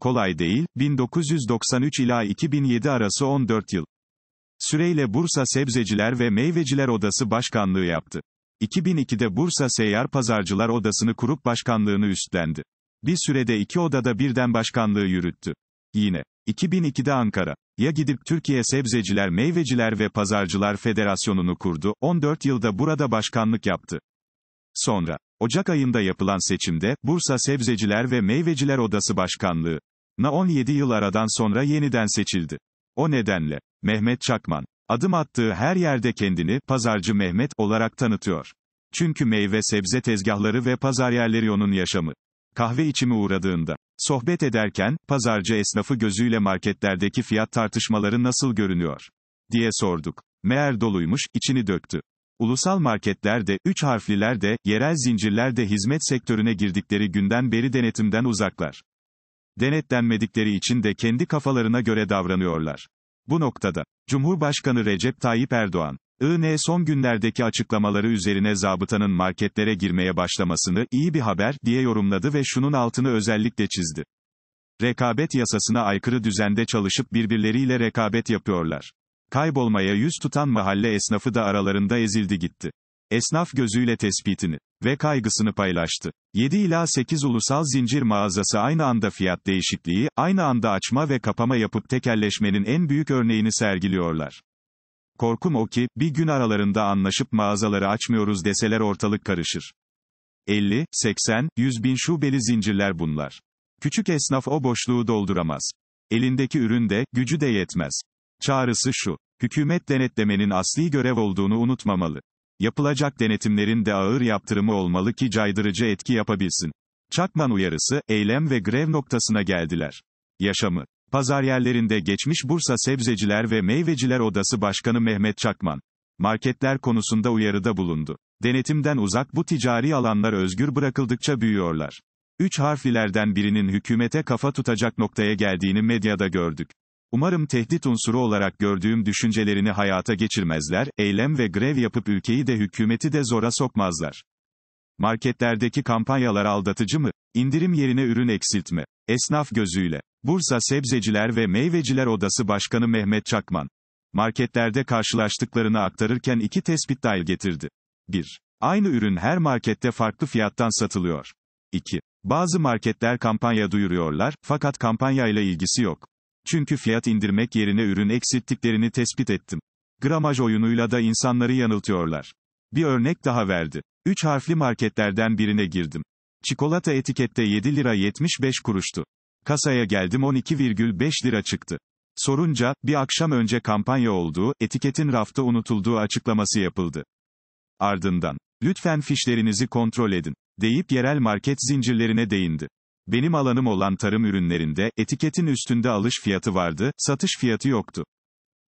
kolay değil, 1993 ila 2007 arası 14 yıl. Süreyle Bursa Sebzeciler ve Meyveciler Odası Başkanlığı yaptı. 2002'de Bursa Seyyar Pazarcılar Odası'nı kurup başkanlığını üstlendi. Bir sürede iki odada birden başkanlığı yürüttü. Yine, 2002'de Ankara, ya gidip Türkiye Sebzeciler Meyveciler ve Pazarcılar Federasyonu'nu kurdu, 14 yılda burada başkanlık yaptı. Sonra, Ocak ayında yapılan seçimde, Bursa Sebzeciler ve Meyveciler Odası Başkanlığı, Na 17 yıl aradan sonra yeniden seçildi. O nedenle, Mehmet Çakman, adım attığı her yerde kendini, Pazarcı Mehmet, olarak tanıtıyor. Çünkü meyve sebze tezgahları ve pazar yerleri onun yaşamı. Kahve içimi uğradığında, sohbet ederken, pazarcı esnafı gözüyle marketlerdeki fiyat tartışmaları nasıl görünüyor? diye sorduk. Meğer doluymuş, içini döktü. Ulusal marketler de, üç harfliler de, yerel zincirler de hizmet sektörüne girdikleri günden beri denetimden uzaklar denetlenmedikleri için de kendi kafalarına göre davranıyorlar. Bu noktada, Cumhurbaşkanı Recep Tayyip Erdoğan, IN son günlerdeki açıklamaları üzerine zabıtanın marketlere girmeye başlamasını iyi bir haber diye yorumladı ve şunun altını özellikle çizdi. Rekabet yasasına aykırı düzende çalışıp birbirleriyle rekabet yapıyorlar. Kaybolmaya yüz tutan mahalle esnafı da aralarında ezildi gitti esnaf gözüyle tespitini ve kaygısını paylaştı. 7 ila 8 ulusal zincir mağazası aynı anda fiyat değişikliği, aynı anda açma ve kapama yapıp tekelleşmenin en büyük örneğini sergiliyorlar. Korkum o ki, bir gün aralarında anlaşıp mağazaları açmıyoruz deseler ortalık karışır. 50, 80, 100 bin şubeli zincirler bunlar. Küçük esnaf o boşluğu dolduramaz. Elindeki ürün de, gücü de yetmez. Çağrısı şu, hükümet denetlemenin asli görev olduğunu unutmamalı. Yapılacak denetimlerin de ağır yaptırımı olmalı ki caydırıcı etki yapabilsin. Çakman uyarısı, eylem ve grev noktasına geldiler. Yaşamı. Pazar yerlerinde geçmiş Bursa Sebzeciler ve Meyveciler Odası Başkanı Mehmet Çakman, marketler konusunda uyarıda bulundu. Denetimden uzak bu ticari alanlar özgür bırakıldıkça büyüyorlar. Üç harflilerden birinin hükümete kafa tutacak noktaya geldiğini medyada gördük. Umarım tehdit unsuru olarak gördüğüm düşüncelerini hayata geçirmezler, eylem ve grev yapıp ülkeyi de hükümeti de zora sokmazlar. Marketlerdeki kampanyalar aldatıcı mı? İndirim yerine ürün eksiltme. Esnaf gözüyle. Bursa Sebzeciler ve Meyveciler Odası Başkanı Mehmet Çakman. Marketlerde karşılaştıklarını aktarırken iki tespit dahil getirdi. 1. Aynı ürün her markette farklı fiyattan satılıyor. 2. Bazı marketler kampanya duyuruyorlar, fakat kampanyayla ilgisi yok. Çünkü fiyat indirmek yerine ürün eksilttiklerini tespit ettim. Gramaj oyunuyla da insanları yanıltıyorlar. Bir örnek daha verdi. 3 harfli marketlerden birine girdim. Çikolata etikette 7 lira 75 kuruştu. Kasaya geldim 12,5 lira çıktı. Sorunca, bir akşam önce kampanya olduğu, etiketin rafta unutulduğu açıklaması yapıldı. Ardından, lütfen fişlerinizi kontrol edin, deyip yerel market zincirlerine değindi. Benim alanım olan tarım ürünlerinde, etiketin üstünde alış fiyatı vardı, satış fiyatı yoktu.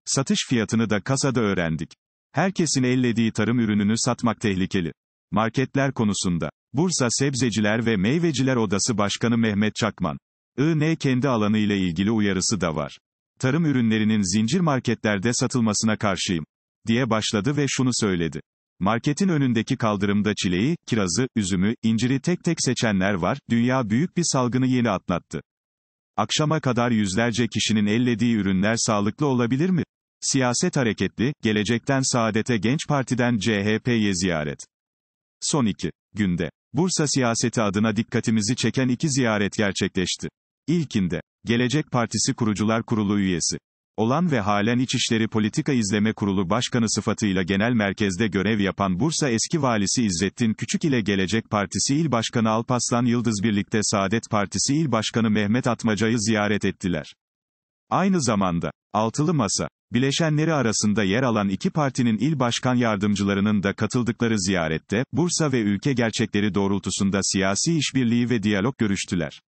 Satış fiyatını da kasada öğrendik. Herkesin ellediği tarım ürününü satmak tehlikeli. Marketler konusunda. Bursa Sebzeciler ve Meyveciler Odası Başkanı Mehmet Çakman. IN kendi alanı ile ilgili uyarısı da var. Tarım ürünlerinin zincir marketlerde satılmasına karşıyım. Diye başladı ve şunu söyledi. Marketin önündeki kaldırımda çileği, kirazı, üzümü, inciri tek tek seçenler var, dünya büyük bir salgını yeni atlattı. Akşama kadar yüzlerce kişinin ellediği ürünler sağlıklı olabilir mi? Siyaset hareketli, gelecekten saadete genç partiden CHP'ye ziyaret. Son iki günde, Bursa siyaseti adına dikkatimizi çeken iki ziyaret gerçekleşti. İlkinde, Gelecek Partisi Kurucular Kurulu üyesi, olan ve halen İçişleri Politika İzleme Kurulu Başkanı sıfatıyla genel merkezde görev yapan Bursa eski valisi İzzettin Küçük ile Gelecek Partisi İl Başkanı Alpaslan Yıldız birlikte Saadet Partisi İl Başkanı Mehmet Atmaca'yı ziyaret ettiler. Aynı zamanda, Altılı Masa, bileşenleri arasında yer alan iki partinin il başkan yardımcılarının da katıldıkları ziyarette, Bursa ve ülke gerçekleri doğrultusunda siyasi işbirliği ve diyalog görüştüler.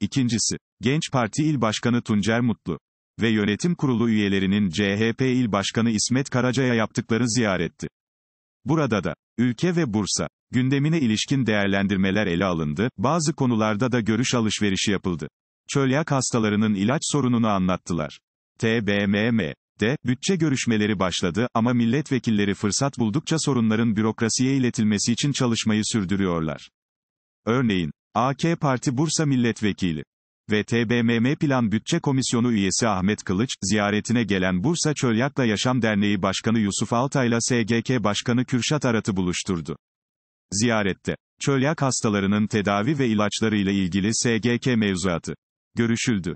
İkincisi, Genç Parti İl Başkanı Tuncer Mutlu, ve yönetim kurulu üyelerinin CHP İl Başkanı İsmet Karaca'ya yaptıkları ziyaretti. Burada da, ülke ve Bursa, gündemine ilişkin değerlendirmeler ele alındı, bazı konularda da görüş alışverişi yapıldı. Çölyak hastalarının ilaç sorununu anlattılar. TBMM, de, bütçe görüşmeleri başladı ama milletvekilleri fırsat buldukça sorunların bürokrasiye iletilmesi için çalışmayı sürdürüyorlar. Örneğin, AK Parti Bursa Milletvekili, ve TBMM Plan Bütçe Komisyonu üyesi Ahmet Kılıç, ziyaretine gelen Bursa Çölyakla Yaşam Derneği Başkanı Yusuf Altay'la SGK Başkanı Kürşat Arat'ı buluşturdu. Ziyarette, çölyak hastalarının tedavi ve ilaçlarıyla ilgili SGK mevzuatı görüşüldü.